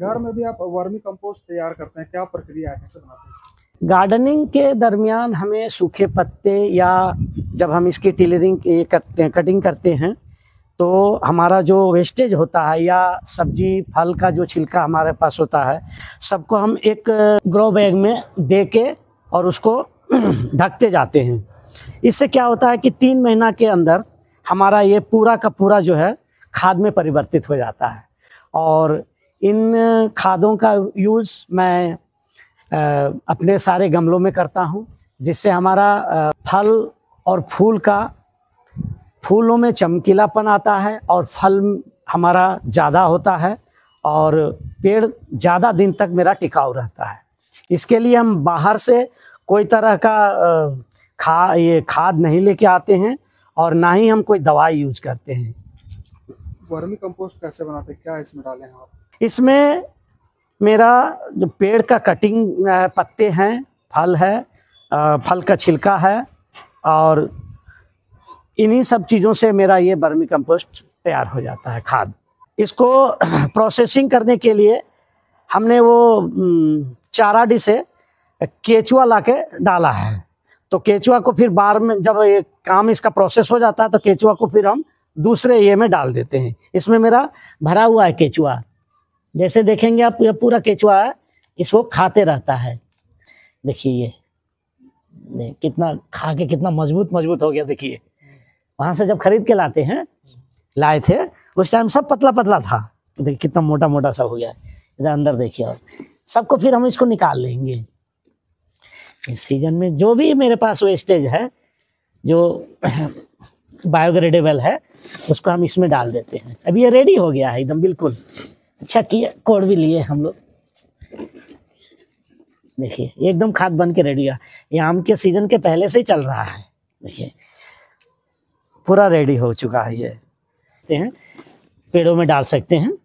घर में भी आप वर्मी कंपोस्ट तैयार करते हैं क्या प्रक्रिया है कैसे बनाते हैं गार्डनिंग के दरमियान हमें सूखे पत्ते या जब हम इसकी टिलरिंग करते हैं कटिंग करते हैं तो हमारा जो वेस्टेज होता है या सब्जी फल का जो छिलका हमारे पास होता है सबको हम एक ग्रो बैग में दे के और उसको ढकते जाते हैं इससे क्या होता है कि तीन महीना के अंदर हमारा ये पूरा का पूरा जो है खाद में परिवर्तित हो जाता है और इन खादों का यूज़ मैं अपने सारे गमलों में करता हूँ जिससे हमारा फल और फूल का फूलों में चमकीलापन आता है और फल हमारा ज़्यादा होता है और पेड़ ज़्यादा दिन तक मेरा टिकाऊ रहता है इसके लिए हम बाहर से कोई तरह का खा ये खाद नहीं लेके आते हैं और ना ही हम कोई दवाई यूज करते हैं वर्मी कंपोस्ट कैसे बनाते हैं क्या इसमें डालें आप इसमें मेरा जो पेड़ का कटिंग पत्ते हैं फल है फल का छिलका है और इन्हीं सब चीज़ों से मेरा ये बर्मी कंपोस्ट तैयार हो जाता है खाद इसको प्रोसेसिंग करने के लिए हमने वो चारा डी से केचुआ ला के डाला है तो केचुआ को फिर बार में जब ये काम इसका प्रोसेस हो जाता है तो केचुआ को फिर हम दूसरे ये में डाल देते हैं इसमें मेरा भरा हुआ है केचुआ जैसे देखेंगे आप यह पूरा केचुआ इसको खाते रहता है देखिए ये कितना खा के कितना मजबूत मजबूत हो गया देखिए वहाँ से जब खरीद के लाते हैं लाए थे उस टाइम सब पतला पतला था देखिए कितना मोटा मोटा सा हो गया इधर अंदर देखिए और सबको फिर हम इसको निकाल लेंगे इस सीजन में जो भी मेरे पास वेस्टेज है जो बायोग्रेडेबल है उसको हम इसमें डाल देते हैं अब ये रेडी हो गया है एकदम बिल्कुल अच्छा कोड भी लिए हम लोग देखिए एकदम खाद बन के रेडी है ये आम के सीजन के पहले से ही चल रहा है देखिए पूरा रेडी हो चुका है ये हैं पेड़ों में डाल सकते हैं